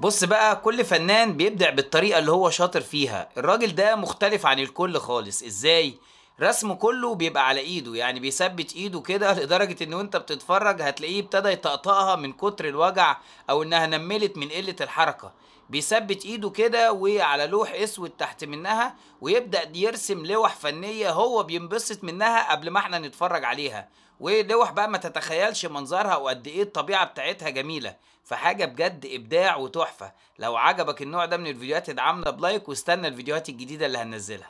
بص بقى كل فنان بيبدع بالطريقة اللي هو شاطر فيها الراجل ده مختلف عن الكل خالص ازاي؟ رسمه كله بيبقى على ايده يعني بيثبت ايده كده لدرجه ان وانت بتتفرج هتلاقيه ابتدى يطقطقها من كتر الوجع او انها نملت من قله الحركه بيثبت ايده كده وعلى لوح اسود تحت منها ويبدا يرسم لوح فنيه هو بينبسط منها قبل ما احنا نتفرج عليها ولوح بقى ما تتخيلش منظرها وقد ايه الطبيعه بتاعتها جميله فحاجه بجد ابداع وتحفه لو عجبك النوع ده من الفيديوهات ادعمنا بلايك واستنى الفيديوهات الجديده اللي هننزلها